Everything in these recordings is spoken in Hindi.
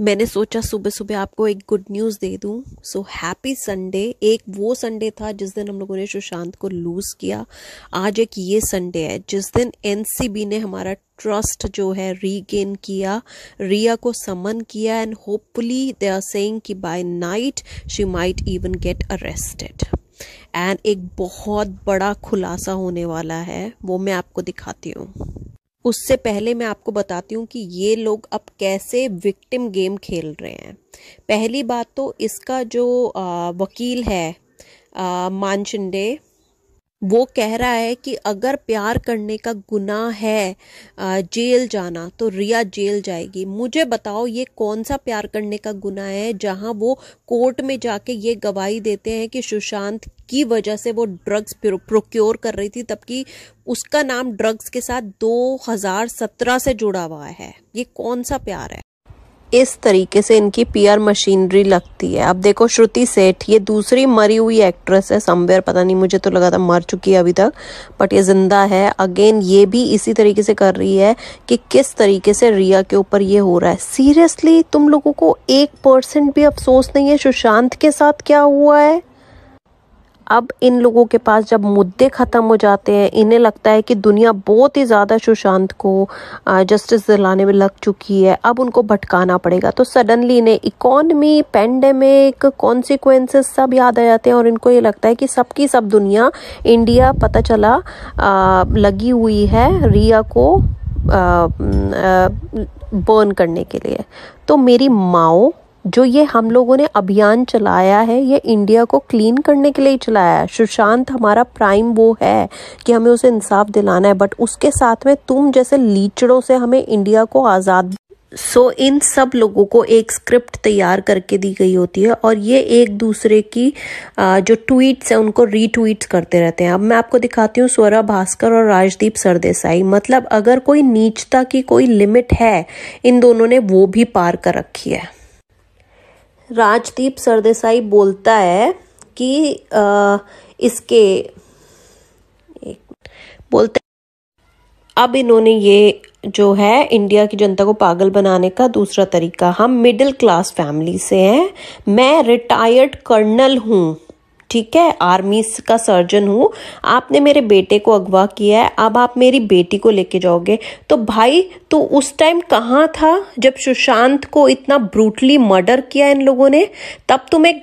मैंने सोचा सुबह सुबह आपको एक गुड न्यूज़ दे दूं सो हैप्पी संडे एक वो संडे था जिस दिन हम लोगों ने सुशांत को लूज़ किया आज एक ये संडे है जिस दिन एनसीबी ने हमारा ट्रस्ट जो है रीगेन किया रिया को समन किया and hopefully they are saying कि by night she might even get arrested and एक बहुत बड़ा खुलासा होने वाला है वो मैं आपको दिखाती हूँ उससे पहले मैं आपको बताती हूँ कि ये लोग अब कैसे विक्टिम गेम खेल रहे हैं पहली बात तो इसका जो वकील है आ, मान शिंडे वो कह रहा है कि अगर प्यार करने का गुनाह है जेल जाना तो रिया जेल जाएगी मुझे बताओ ये कौन सा प्यार करने का गुनाह है जहां वो कोर्ट में जाके ये गवाही देते हैं कि सुशांत की वजह से वो ड्रग्स प्रोक्योर कर रही थी की उसका नाम ड्रग्स के साथ 2017 से जुड़ा हुआ है ये कौन सा प्यार है इस तरीके से इनकी पीआर मशीनरी लगती है अब देखो श्रुति सेठ ये दूसरी मरी हुई एक्ट्रेस है समवेयर पता नहीं मुझे तो लगा था मर चुकी है अभी तक बट ये जिंदा है अगेन ये भी इसी तरीके से कर रही है कि किस तरीके से रिया के ऊपर ये हो रहा है सीरियसली तुम लोगों को एक परसेंट भी अफसोस नहीं है सुशांत के साथ क्या हुआ है अब इन लोगों के पास जब मुद्दे ख़त्म हो जाते हैं इन्हें लगता है कि दुनिया बहुत ही ज़्यादा सुशांत को जस्टिस दिलाने में लग चुकी है अब उनको भटकाना पड़ेगा तो सडनली इन्हें इकॉनमी पेंडेमिक कॉन्सिक्वेंसेस सब याद आ जाते हैं और इनको ये लगता है कि सबकी सब दुनिया इंडिया पता चला आ, लगी हुई है रिया को बर्न करने के लिए तो मेरी माओ जो ये हम लोगों ने अभियान चलाया है ये इंडिया को क्लीन करने के लिए चलाया है सुशांत हमारा प्राइम वो है कि हमें उसे इंसाफ दिलाना है बट उसके साथ में तुम जैसे लीचड़ों से हमें इंडिया को आज़ाद सो so, इन सब लोगों को एक स्क्रिप्ट तैयार करके दी गई होती है और ये एक दूसरे की जो ट्वीट्स हैं उनको रीट्वीट्स करते रहते हैं अब मैं आपको दिखाती हूँ स्वरा भास्कर और राजदीप सरदेसाई मतलब अगर कोई नीचता की कोई लिमिट है इन दोनों ने वो भी पार कर रखी है राजदीप सरदेसाई बोलता है कि आ, इसके एक बोलते अब इन्होंने ये जो है इंडिया की जनता को पागल बनाने का दूसरा तरीका हम मिडिल क्लास फैमिली से हैं मैं रिटायर्ड कर्नल हूँ ठीक है आर्मी का सर्जन हूँ आपने मेरे बेटे को अगवा किया है अब आप मेरी बेटी को लेके जाओगे तो भाई तो उस टाइम कहाँ था जब सुशांत को इतना ब्रूटली मर्डर किया इन लोगों ने तब तुम्हें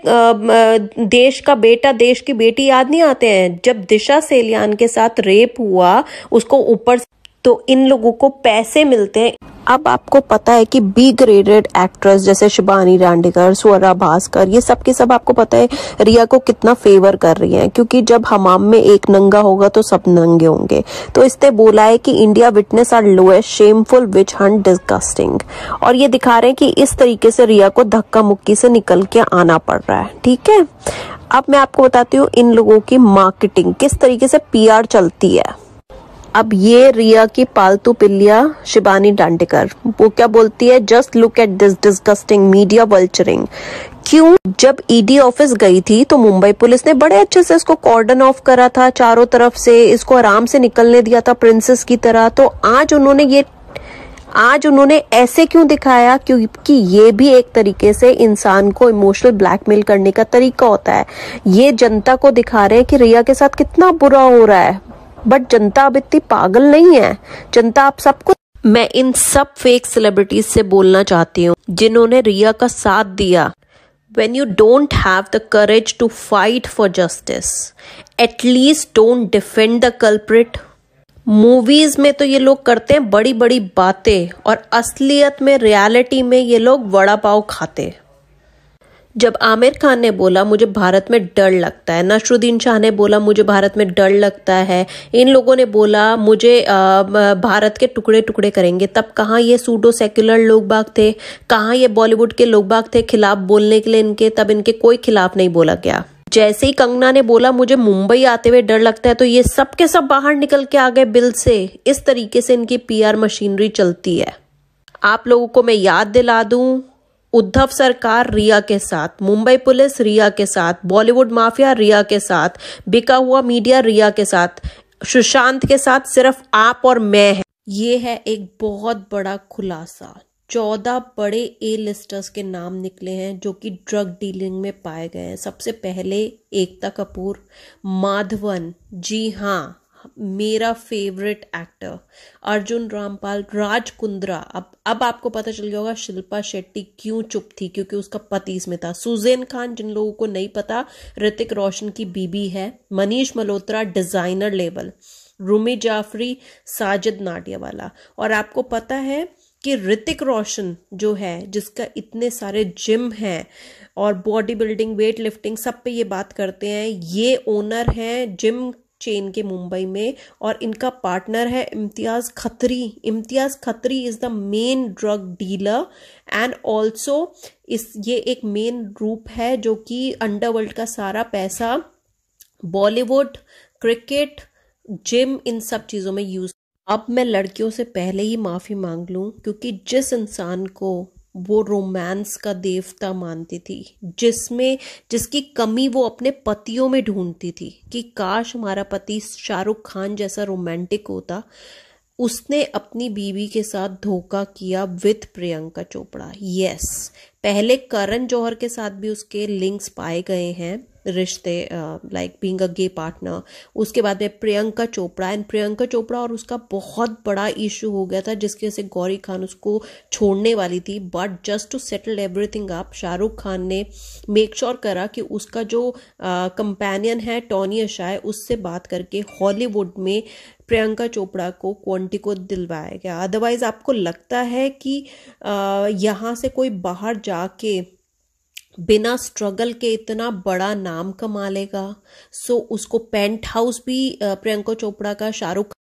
देश का बेटा देश की बेटी याद नहीं आते हैं जब दिशा सेलियान के साथ रेप हुआ उसको ऊपर तो इन लोगों को पैसे मिलते हैं अब आपको पता है कि बी ग्रेडेड एक्ट्रेस जैसे शिबानी रांडेकर स्वरा भास्कर ये सब सब आपको पता है रिया को कितना फेवर कर रही हैं क्योंकि जब हमाम में एक नंगा होगा तो सब नंगे होंगे तो इसने बोला है कि India witness our lowest shameful witch hunt disgusting और ये दिखा रहे हैं कि इस तरीके से रिया को धक्का मुक्की से निकल के आना पड़ रहा है ठीक है अब मैं आपको बताती हूँ इन लोगों की मार्केटिंग किस तरीके से पी चलती है अब ये रिया की पालतू पिल्लिया शिबानी डांडेकर वो क्या बोलती है just look at this disgusting media vulturing क्यों जब ईडी e ऑफिस गई थी तो मुंबई पुलिस ने बड़े अच्छे से इसको कॉर्डन ऑफ करा था चारों तरफ से इसको आराम से निकलने दिया था प्रिंसेस की तरह तो आज उन्होंने ये आज उन्होंने ऐसे क्यों दिखाया क्योंकि ये भी एक तरीके से इंसान को इमोशनल ब्लैकमेल करने का तरीका होता है ये जनता को दिखा रहे हैं कि रिया के साथ कितना बुरा हो रहा है बट जनता अब इतनी पागल नहीं है जनता आप सबको मैं इन सब फेक सेलिब्रिटीज से बोलना चाहती हूँ जिन्होंने रिया का साथ दिया when you don't have the courage to fight for justice at least don't defend the culprit movies में तो ये लोग करते हैं बड़ी बड़ी बातें और असलियत में रियलिटी में ये लोग वड़ा पाव खाते हैं जब आमिर खान ने बोला मुझे भारत में डर लगता है नशरुद्दीन शाह ने बोला मुझे भारत में डर लगता है इन लोगों ने बोला मुझे भारत के टुकड़े टुकड़े करेंगे तब कहाँ ये सूडो सेक्युलर लोग बाग थे कहाँ ये बॉलीवुड के लोग बाग थे खिलाफ बोलने के लिए इनके तब इनके कोई खिलाफ नहीं बोला गया जैसे ही कंगना ने बोला मुझे मुंबई आते हुए डर लगता है तो ये सब के सब बाहर निकल के आ गए बिल से इस तरीके से इनकी पीआर मशीनरी चलती है आप लोगों को मैं याद दिला दूं उद्धव सरकार रिया के साथ मुंबई पुलिस रिया के साथ बॉलीवुड माफिया रिया के साथ बिका हुआ मीडिया रिया के साथ सुशांत के साथ सिर्फ आप और मैं है ये है एक बहुत बड़ा खुलासा चौदह बड़े ए लिस्टर्स के नाम निकले हैं जो कि ड्रग डीलिंग में पाए गए हैं सबसे पहले एकता कपूर माधवन जी हाँ मेरा फेवरेट एक्टर अर्जुन रामपाल राज कुंद्रा अब अब आपको पता चल गया होगा शिल्पा शेट्टी क्यों चुप थी क्योंकि उसका पति इसमें था सुजैन खान जिन लोगों को नहीं पता ऋतिक रोशन की बीबी है मनीष मल्होत्रा डिजाइनर लेवल रूमी जाफरी साजिद नाडियावाला और आपको पता है कि ऋतिक रोशन जो है जिसका इतने सारे जिम हैं और बॉडी बिल्डिंग वेट लिफ्टिंग सब पे ये बात करते हैं ये ओनर हैं जिम चेन के मुंबई में और इनका पार्टनर है Imtiaz Khatri Imtiaz Khatri is the main drug dealer and also इस ये एक मेन रूप है जो कि अंडरवर्ल्ड का सारा पैसा बॉलीवुड क्रिकेट जिम इन सब चीज़ों में यूज़ अब मैं लड़कियों से पहले ही माफ़ी मांग लूँ क्योंकि जिस इंसान को वो रोमांस का देवता मानती थी जिसमें जिसकी कमी वो अपने पतियों में ढूंढती थी कि काश हमारा पति शाहरुख खान जैसा रोमांटिक होता उसने अपनी बीवी के साथ धोखा किया विथ प्रियंका चोपड़ा यस पहले करण जौहर के साथ भी उसके लिंक्स पाए गए हैं रिश्ते like being a gay partner उसके बाद में प्रियंका चोपड़ा एंड प्रियंका चोपड़ा और उसका बहुत बड़ा इशू हो गया था जिसकी वजह से गौरी खान उसको छोड़ने वाली थी but just to settle everything आप शाहरुख खान ने मेक श्योर sure करा कि उसका जो कंपेनियन है टॉनी अशाय उससे बात करके हॉलीवुड में प्रियंका चोपड़ा को क्वांटी को दिलवाया गया अदरवाइज आपको लगता है कि यहाँ से कोई बाहर जाके बिना स्ट्रगल के इतना बड़ा नाम कमा लेगा सो उसको पेंट हाउस भी प्रियंका चोपड़ा का शाहरुख